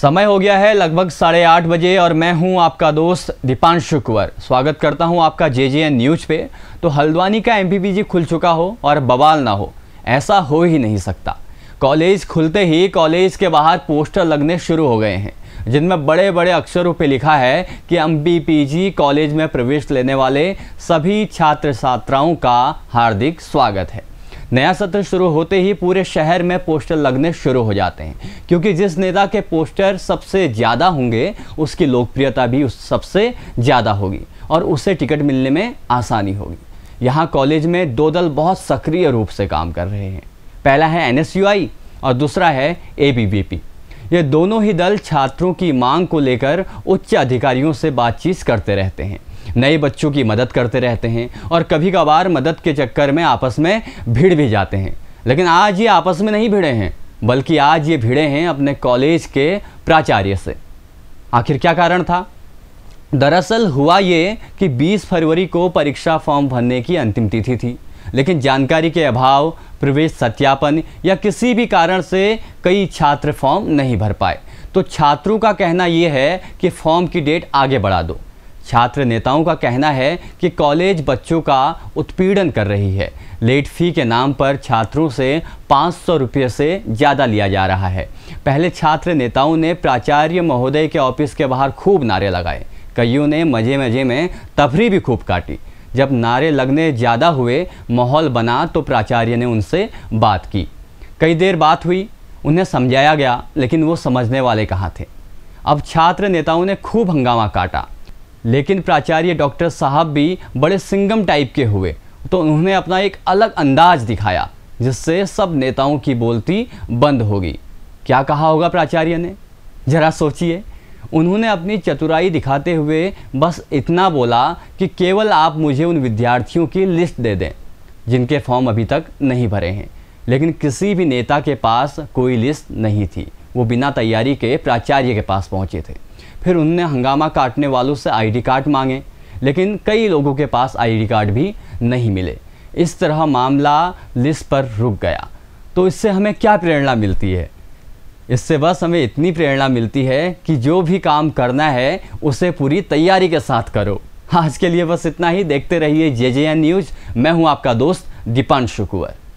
समय हो गया है लगभग साढ़े आठ बजे और मैं हूं आपका दोस्त दीपांशु कुंवर स्वागत करता हूं आपका जे जे एन न्यूज पे तो हल्द्वानी का एम खुल चुका हो और बवाल ना हो ऐसा हो ही नहीं सकता कॉलेज खुलते ही कॉलेज के बाहर पोस्टर लगने शुरू हो गए हैं जिनमें बड़े बड़े अक्षरों पे लिखा है कि एम कॉलेज में प्रवेश लेने वाले सभी छात्र छात्राओं का हार्दिक स्वागत है नया सत्र शुरू होते ही पूरे शहर में पोस्टर लगने शुरू हो जाते हैं क्योंकि जिस नेता के पोस्टर सबसे ज़्यादा होंगे उसकी लोकप्रियता भी उस सबसे ज़्यादा होगी और उसे टिकट मिलने में आसानी होगी यहाँ कॉलेज में दो दल बहुत सक्रिय रूप से काम कर रहे हैं पहला है एन और दूसरा है ए ये दोनों ही दल छात्रों की मांग को लेकर उच्च अधिकारियों से बातचीत करते रहते हैं नए बच्चों की मदद करते रहते हैं और कभी कभार मदद के चक्कर में आपस में भीड़ भी जाते हैं लेकिन आज ये आपस में नहीं भिड़े हैं बल्कि आज ये भिड़े हैं अपने कॉलेज के प्राचार्य से आखिर क्या कारण था दरअसल हुआ ये कि 20 फरवरी को परीक्षा फॉर्म भरने की अंतिम तिथि थी लेकिन जानकारी के अभाव प्रवेश सत्यापन या किसी भी कारण से कई छात्र फॉर्म नहीं भर पाए तो छात्रों का कहना यह है कि फॉर्म की डेट आगे बढ़ा दो छात्र नेताओं का कहना है कि कॉलेज बच्चों का उत्पीड़न कर रही है लेट फी के नाम पर छात्रों से पाँच सौ रुपये से ज़्यादा लिया जा रहा है पहले छात्र नेताओं ने प्राचार्य महोदय के ऑफिस के बाहर खूब नारे लगाए कईयों ने मज़े मज़े में तफरी भी खूब काटी जब नारे लगने ज़्यादा हुए माहौल बना तो प्राचार्य ने उनसे बात की कई देर बात हुई उन्हें समझाया गया लेकिन वो समझने वाले कहाँ थे अब छात्र नेताओं ने खूब हंगामा काटा लेकिन प्राचार्य डॉक्टर साहब भी बड़े सिंगम टाइप के हुए तो उन्होंने अपना एक अलग अंदाज दिखाया जिससे सब नेताओं की बोलती बंद होगी क्या कहा होगा प्राचार्य ने जरा सोचिए उन्होंने अपनी चतुराई दिखाते हुए बस इतना बोला कि केवल आप मुझे उन विद्यार्थियों की लिस्ट दे दें जिनके फॉर्म अभी तक नहीं भरे हैं लेकिन किसी भी नेता के पास कोई लिस्ट नहीं थी वो बिना तैयारी के प्राचार्य के पास पहुंचे थे फिर उनने हंगामा काटने वालों से आईडी कार्ड मांगे लेकिन कई लोगों के पास आईडी कार्ड भी नहीं मिले इस तरह मामला लिस्ट पर रुक गया तो इससे हमें क्या प्रेरणा मिलती है इससे बस हमें इतनी प्रेरणा मिलती है कि जो भी काम करना है उसे पूरी तैयारी के साथ करो आज के लिए बस इतना ही देखते रहिए जे जे एन न्यूज़ मैं हूँ आपका दोस्त दीपांशु कुंवर